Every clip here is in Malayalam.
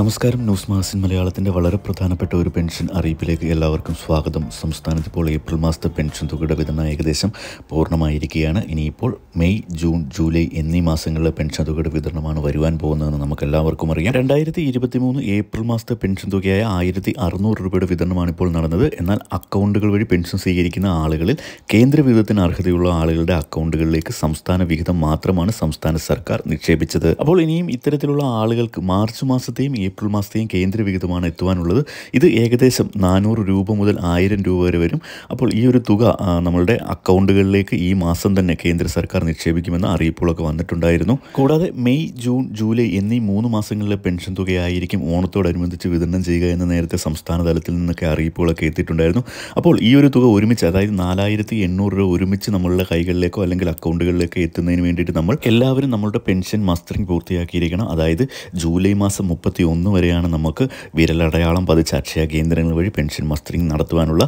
നമസ്കാരം ന്യൂസ് മാസിൻ മലയാളത്തിൻ്റെ വളരെ പ്രധാനപ്പെട്ട ഒരു പെൻഷൻ അറിയിപ്പിലേക്ക് എല്ലാവർക്കും സ്വാഗതം സംസ്ഥാനത്ത് ഇപ്പോൾ ഏപ്രിൽ മാസത്തെ പെൻഷൻ തുകയുടെ വിതരണം ഏകദേശം പൂർണ്ണമായിരിക്കുകയാണ് ഇനിയിപ്പോൾ മെയ് ജൂൺ ജൂലൈ എന്നീ മാസങ്ങളിലെ പെൻഷൻ തുകയുടെ വിതരണമാണ് വരുവാൻ പോകുന്നതെന്ന് നമുക്ക് എല്ലാവർക്കും അറിയാം രണ്ടായിരത്തി ഇരുപത്തി മൂന്ന് ഏപ്രിൽ മാസത്തെ പെൻഷൻ തുകയായ ആയിരത്തി അറുന്നൂറ് രൂപയുടെ വിതരണമാണ് ഇപ്പോൾ നടന്നത് എന്നാൽ അക്കൗണ്ടുകൾ വഴി പെൻഷൻ സ്വീകരിക്കുന്ന ആളുകളിൽ കേന്ദ്ര വിഹിതത്തിന് അർഹതയുള്ള ആളുകളുടെ അക്കൗണ്ടുകളിലേക്ക് സംസ്ഥാന വിഹിതം മാത്രമാണ് സംസ്ഥാന സർക്കാർ നിക്ഷേപിച്ചത് അപ്പോൾ ഇനിയും ഇത്തരത്തിലുള്ള ആളുകൾക്ക് മാർച്ച് മാസത്തെയും ഏപ്രിൽ മാസത്തെയും വിഹിതമാണ് എത്തുവാനുള്ളത് ഇത് ഏകദേശം നാനൂറ് രൂപ മുതൽ ആയിരം രൂപ വരെ വരും അപ്പോൾ ഈ ഒരു തുക നമ്മളുടെ അക്കൗണ്ടുകളിലേക്ക് ഈ മാസം തന്നെ കേന്ദ്ര സർക്കാർ നിക്ഷേപിക്കുമെന്ന അറിയിപ്പുകളൊക്കെ വന്നിട്ടുണ്ടായിരുന്നു കൂടാതെ മെയ് ജൂൺ ജൂലൈ എന്നീ മൂന്ന് മാസങ്ങളിലെ പെൻഷൻ തുകയായിരിക്കും ഓണത്തോടനുബന്ധിച്ച് വിതരണം ചെയ്യുക എന്ന നേരത്തെ സംസ്ഥാന തലത്തിൽ നിന്നൊക്കെ അറിയിപ്പുകളൊക്കെ എത്തിയിട്ടുണ്ടായിരുന്നു അപ്പോൾ ഈ ഒരു തുക ഒരുമിച്ച് അതായത് നാലായിരത്തി എണ്ണൂറ് രൂപ ഒരുമിച്ച് നമ്മളുടെ കൈകളിലേക്കോ അല്ലെങ്കിൽ അക്കൗണ്ടുകളിലേക്കോ എത്തുന്നതിന് വേണ്ടിയിട്ട് നമ്മൾ എല്ലാവരും നമ്മളുടെ പെൻഷൻ മസ്റ്ററിംഗ് പൂർത്തിയാക്കിയിരിക്കണം അതായത് ജൂലൈ മാസം മുപ്പത്തി ഒന്ന് വരെയാണ് നമുക്ക് വിരലടയാളം പതിച്ച അക്ഷയ കേന്ദ്രങ്ങൾ വഴി പെൻഷൻ മസ്റ്ററിംഗ് നടത്തുവാനുള്ള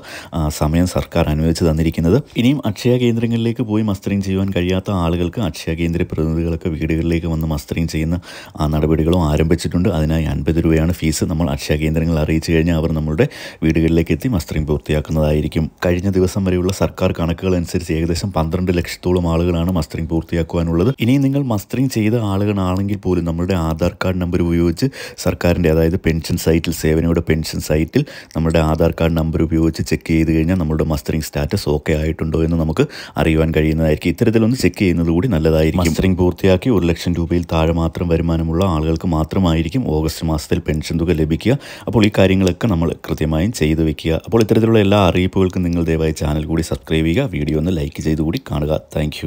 സമയം സർക്കാർ അനുവദിച്ചു തന്നിരിക്കുന്നത് ഇനിയും അക്ഷയ കേന്ദ്രങ്ങളിലേക്ക് പോയി മസ്റ്ററിംഗ് ചെയ്യുവാൻ കഴിയാത്ത ആളുകൾക്ക് അക്ഷയ കേന്ദ്ര പ്രതിനിധികളൊക്കെ വീടുകളിലേക്ക് വന്ന് മസ്റ്ററിംഗ് ചെയ്യുന്ന നടപടികളും ആരംഭിച്ചിട്ടുണ്ട് അതിനായി അൻപത് രൂപയാണ് ഫീസ് നമ്മൾ അക്ഷയ കേന്ദ്രങ്ങൾ അറിയിച്ചു കഴിഞ്ഞാൽ അവർ നമ്മുടെ വീടുകളിലേക്ക് എത്തി മസ്റ്ററിംഗ് പൂർത്തിയാക്കുന്നതായിരിക്കും കഴിഞ്ഞ ദിവസം വരെയുള്ള സർക്കാർ കണക്കുകൾ അനുസരിച്ച് ഏകദേശം പന്ത്രണ്ട് ലക്ഷത്തോളം ആളുകളാണ് മസ്റ്ററിംഗ് പൂർത്തിയാക്കുവാനുള്ളത് ഇനി നിങ്ങൾ മസ്റ്ററിംഗ് ചെയ്ത ആളുകളാണെങ്കിൽ പോലും നമ്മുടെ ആധാർ കാർഡ് നമ്പർ ഉപയോഗിച്ച് സർക്കാരിൻ്റെ അതായത് പെൻഷൻ സൈറ്റിൽ സേവനയുടെ പെൻഷൻ സൈറ്റിൽ നമ്മുടെ ആധാർ കാർഡ് നമ്പർ ഉപയോഗിച്ച് ചെക്ക് ചെയ്ത് കഴിഞ്ഞാൽ നമ്മുടെ മസ്റ്ററിംഗ് സ്റ്റാറ്റസ് ഓക്കെ ആയിട്ടുണ്ടോ എന്ന് നമുക്ക് അറിയുവാൻ കഴിയുന്നതായിരിക്കും ഇത്തരത്തിലൊന്ന് ചെക്ക് ചെയ്യുന്നത് കൂടി നല്ലതായിരിക്കും മസ്റ്ററിംഗ് പൂർത്തിയാക്കി ഒരു ലക്ഷം രൂപയിൽ താഴെ മാത്രം വരുമാനമുള്ള ആളുകൾക്ക് മാത്രമായിരിക്കും ഓഗസ്റ്റ് മാസത്തിൽ പെൻഷൻ തുക ലഭിക്കുക അപ്പോൾ ഈ കാര്യങ്ങളൊക്കെ നമ്മൾ കൃത്യമായും ചെയ്തു വെക്കുക അപ്പോൾ ഇത്തരത്തിലുള്ള എല്ലാ അറിയിപ്പുകൾക്കും നിങ്ങൾ ദയവായി ചാനൽ കൂടി സബ്സ്ക്രൈബ് ചെയ്യുക വീഡിയോ ഒന്ന് ലൈക്ക് ചെയ്തുകൂടി കാണുക താങ്ക്